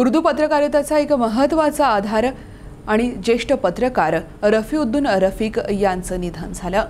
उर्दू पत्रकारितेचा एक महत्त्वाचा आधार आणि ज्येष्ठ पत्रकार रफीउद्दीन रफीक यांचं निधन झालं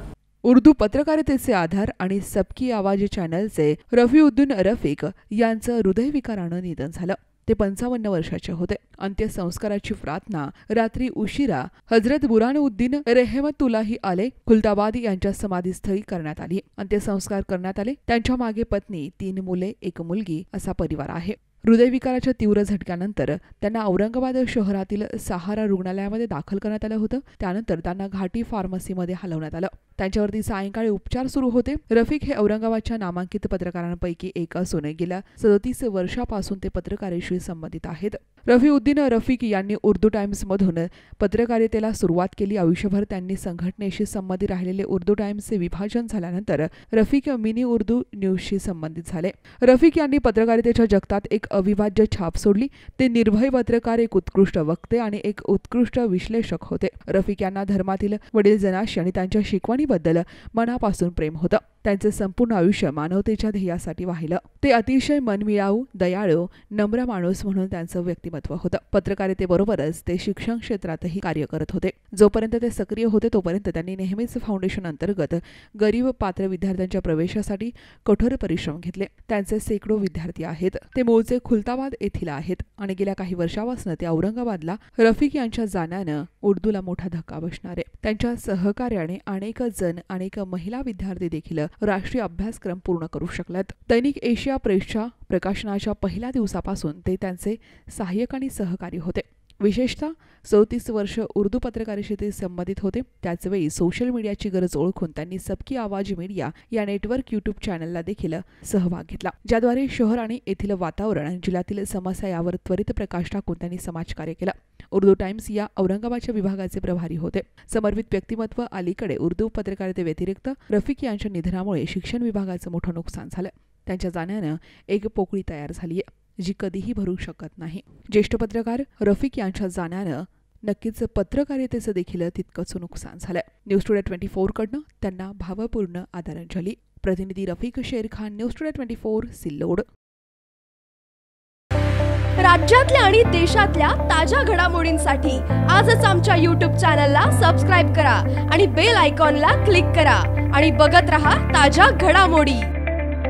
उर्दू पत्रकारितेचे आधार आणि सबकी आवाज चॅनलचे रफीउद्दीन रफीक यांचं हृदयविकारानं निधन झालं ते पंचावन्न वर्षाचे होते अंत्यसंस्काराची प्रार्थना रात्री उशिरा हजरत उद्दीन रेहमतुलाही आले खुलताबाद यांच्या समाधीस्थळी करण्यात आली अंत्यसंस्कार करण्यात आले त्यांच्या मागे पत्नी तीन मुले एक मुलगी असा परिवार आहे हृदयविकाराच्या तीव्र झटक्यानंतर त्यांना औरंगाबाद शहरातील सहारा रुग्णालयामध्ये दाखल करण्यात आलं होतं त्यानंतर त्यांना घाटी फार्मसीमध्ये हलवण्यात आलं त्यांच्यावरती सायंकाळी उपचार सुरू होते रफिक हे औरंगाबादच्या नामांकित पत्रकारांपैकी एक असून गेल्या सदतीस वर्षापासून ते पत्रकारेशी संबंधित आहेत रफीउद्दीन रफिक यांनी उर्दू मधून पत्रकारितेला सुरुवात केली आयुष्यभर त्यांनी संघटनेशी संबंधित राहिलेले उर्दू चे विभाजन झाल्यानंतर रफिक मिनी उर्दू न्यूजशी संबंधित झाले रफिक यांनी पत्रकारितेच्या जगतात एक अविभाज्य छाप सोडली ते निर्भय पत्रकार एक उत्कृष्ट वक्ते आणि एक उत्कृष्ट विश्लेषक होते रफिक यांना धर्मातील वडील जनाशी आणि त्यांच्या शिकवणी बद्दल मनापासून प्रेम होतं त्यांचं संपूर्ण आयुष्य मानवतेच्या ध्येयासाठी वाहिलं ते अतिशय मनमिळाऊ दयाळू नम्र माणूस म्हणून त्यांचं व्यक्तिमत्व होतं पत्रकारितेबरोबरच ते शिक्षण क्षेत्रातही कार्य करत होते जोपर्यंत ते सक्रिय होते तोपर्यंत त्यांनी नेहमीच फाउंडेशन अंतर्गत गरीब पात्र विद्यार्थ्यांच्या प्रवेशासाठी कठोर परिश्रम घेतले त्यांचे शेकडो विद्यार्थी आहेत ते मूळचे खुलताबाद येथील आहेत आणि गेल्या काही वर्षापासून ते औरंगाबादला रफिक यांच्या जाण्यानं उर्दूला मोठा धक्का आहे त्यांच्या सहकार्याने अनेक जण अनेक महिला विद्यार्थी देखील राष्ट्रीय अभ्यासक्रम पूर्ण करू शकल्यात दैनिक एशिया प्रेसच्या प्रकाशनाच्या पहिल्या दिवसापासून ते त्यांचे सहाय्यक आणि सहकारी होते विशेषतः चौतीस वर्ष उर्दू पत्रकारितेशी संबंधित होते त्याचवेळी सोशल मीडियाची गरज ओळखून त्यांनी सबकी आवाज मीडिया या नेटवर्क युट्यूब चॅनलला देखील सहभाग घेतला ज्याद्वारे शहर आणि येथील वातावरण आणि जिल्ह्यातील समस्या यावर त्वरित प्रकाश टाकून त्यांनी समाजकार्य केलं उर्दू टाइम्स या औरंगाबादच्या विभागाचे प्रभारी होते समर्पित व्यक्तिमत्व अलीकडे उर्दू पत्रकारिते व्यतिरिक्त रफिक यांच्या निधनामुळे शिक्षण विभागाचं मोठं नुकसान झालं त्यांच्या जाण्यानं एक पोकळी तयार झाली आहे जी कधीही भरू शकत नाही ज्येष्ठ पत्रकार रफिक यांच्या जाण्यानं नक्कीच पत्रकारितेचं देखील तितकंच नुकसान झालं न्यूज टुडे ट्वेंटी कडनं त्यांना भावपूर्ण आदरांजली प्रतिनिधी Rafiq Sher Khan news today twenty four Sillod राज्यातल्या आणि देशातल्या ताज्या घडामोडींसाठी आजच आमच्या यूट्यूब चॅनलला सबस्क्राईब करा आणि बेल आयकॉनला क्लिक करा आणि बघत रहा ताज्या घडामोडी